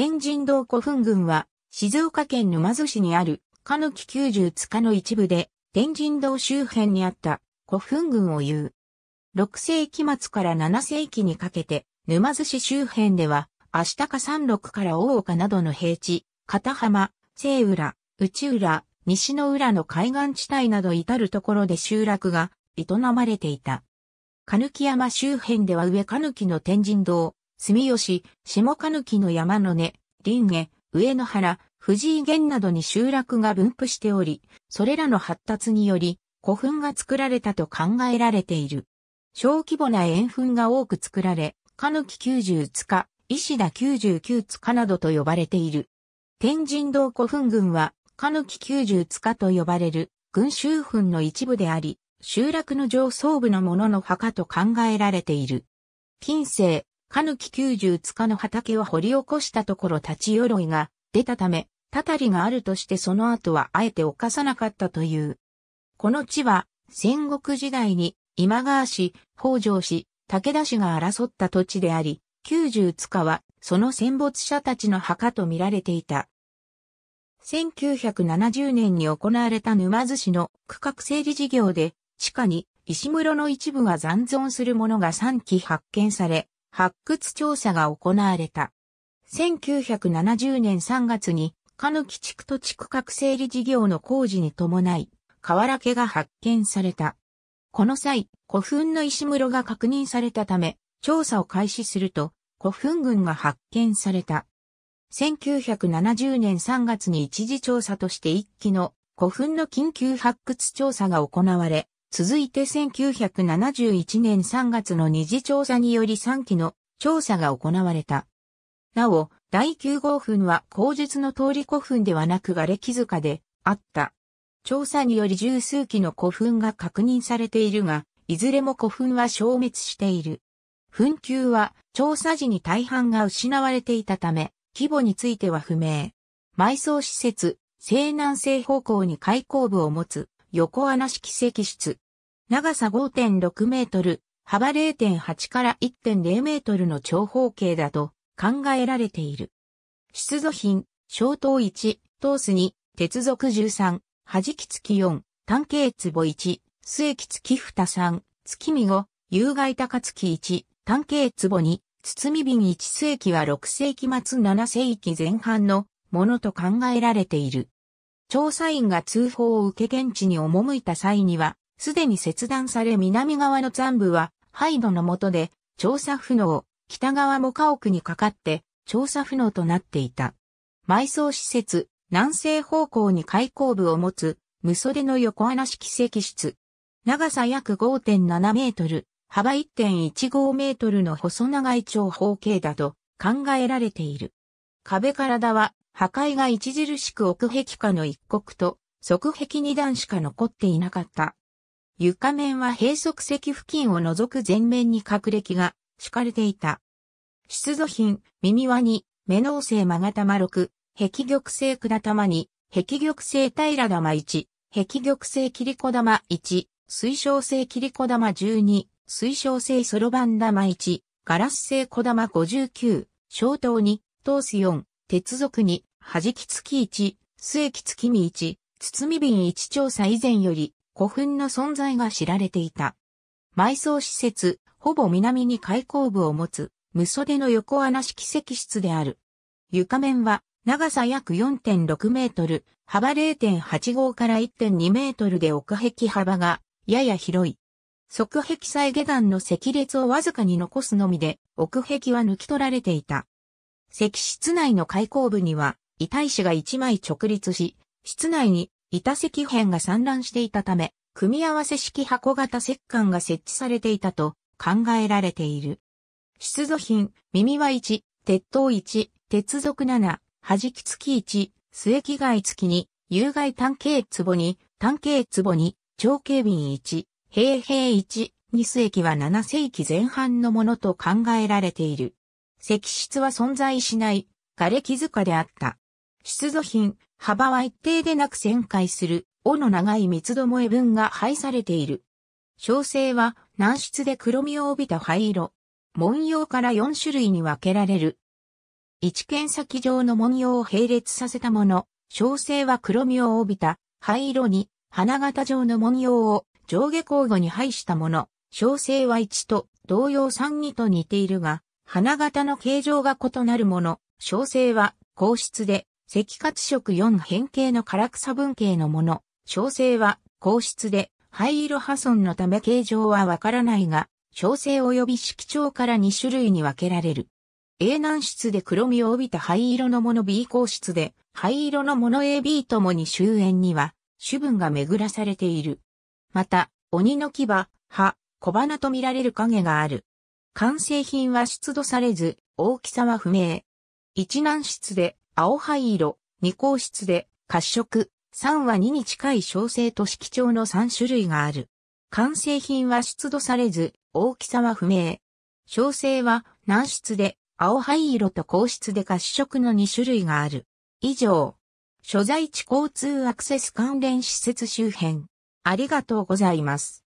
天神堂古墳群は、静岡県沼津市にある、かぬき九十塚の一部で、天神堂周辺にあった古墳群を言う。6世紀末から7世紀にかけて、沼津市周辺では、足高山麓から大岡などの平地、片浜、西浦、内浦、西の浦の海岸地帯など至るところで集落が営まれていた。かぬき山周辺では上かぬきの天神堂、住吉、下きの山の根、林家、上野原、藤井源などに集落が分布しており、それらの発達により古墳が作られたと考えられている。小規模な円墳が多く作られ、き九十塚、石田九十九塚などと呼ばれている。天神堂古墳群は、き九十塚と呼ばれる群衆墳の一部であり、集落の上層部のものの墓と考えられている。近世、カヌキ九十塚の畑を掘り起こしたところ立ち鎧が出たため、たたりがあるとしてその後はあえて犯さなかったという。この地は、戦国時代に今川氏、北条氏、武田氏が争った土地であり、九十塚はその戦没者たちの墓と見られていた。1970年に行われた沼津市の区画整理事業で、地下に石室の一部が残存するものが3基発見され、発掘調査が行われた。1970年3月に、カヌキ地区と地区核整理事業の工事に伴い、河原家が発見された。この際、古墳の石室が確認されたため、調査を開始すると、古墳群が発見された。1970年3月に一時調査として一期の古墳の緊急発掘調査が行われ、続いて1971年3月の二次調査により3期の調査が行われた。なお、第9号墳は口述の通り古墳ではなく瓦礫塚であった。調査により十数基の古墳が確認されているが、いずれも古墳は消滅している。墳丘は調査時に大半が失われていたため、規模については不明。埋葬施設、西南西方向に開口部を持つ横穴式石室。長さ5.6メートル、幅0.8から1.0メートルの長方形だと考えられている。出土品、小刀1、トース2、鉄属13、弾き付き4、単形壺1、末木付き蓋3、月見5、有害高月1、単形壺2、包み瓶1世紀は6世紀末7世紀前半のものと考えられている。調査員が通報を受け現地に赴いた際には、すでに切断され南側の残部は、廃土の下で、調査不能、北側も家屋にかかって、調査不能となっていた。埋葬施設、南西方向に開口部を持つ、無袖の横穴式石室。長さ約5.7メートル、幅1.15メートルの細長い長方形だと考えられている。壁体は破壊が著しく奥壁下の一国と側壁二段しか残っていなかった。床面は閉塞石付近を除く全面にれ歴が敷かれていた。出土品、耳輪に、目能星勾玉六、壁玉製管玉2、壁玉製平玉1、壁玉製切子玉1、水晶製切子玉12、水晶製そろばん玉1、ガラス製小玉59、小刀2、通す4、鉄属に、弾きき1、末木月見1、包瓶1調査以前より古墳の存在が知られていた。埋葬施設、ほぼ南に開口部を持つ、無袖の横穴式石室である。床面は長さ約4.6メートル、幅0.85から1.2メートルで奥壁幅がやや広い。側壁再下段の石列をわずかに残すのみで、奥壁は抜き取られていた。石室内の開口部には、遺体紙が1枚直立し、室内に板石片が散乱していたため、組み合わせ式箱型石棺が設置されていたと考えられている。出土品、耳は1、鉄塔1、鉄属7、弾き付き1、末木外付き2、有害単形壺2、単形壺2、長形瓶1、平平1、2世紀は7世紀前半のものと考えられている。石室は存在しない、枯れ木塚であった。出土品、幅は一定でなく旋回する、尾の長い三つどもえ分が配されている。小生は軟質で黒みを帯びた灰色。文様から4種類に分けられる。一剣先上の文様を並列させたもの、小生は黒みを帯びた灰色に、花形状の文様を上下交互に配したもの、小生は1と同様3二と似ているが、花形の形状が異なるもの、小生は、硬質で、赤褐色4変形の唐草分形のもの、小生は、硬質で、灰色破損のため形状はわからないが、小生及び色調から2種類に分けられる。A 難質で黒みを帯びた灰色のもの B 硬質で、灰色のもの AB ともに終焉には、主分が巡らされている。また、鬼の牙、葉、小花と見られる影がある。完成品は出土されず、大きさは不明。一難室で青灰色、二項室で褐色、三は2に近い小生と色調の3種類がある。完成品は出土されず、大きさは不明。小生は軟質で青灰色と硬質で褐色の2種類がある。以上。所在地交通アクセス関連施設周辺。ありがとうございます。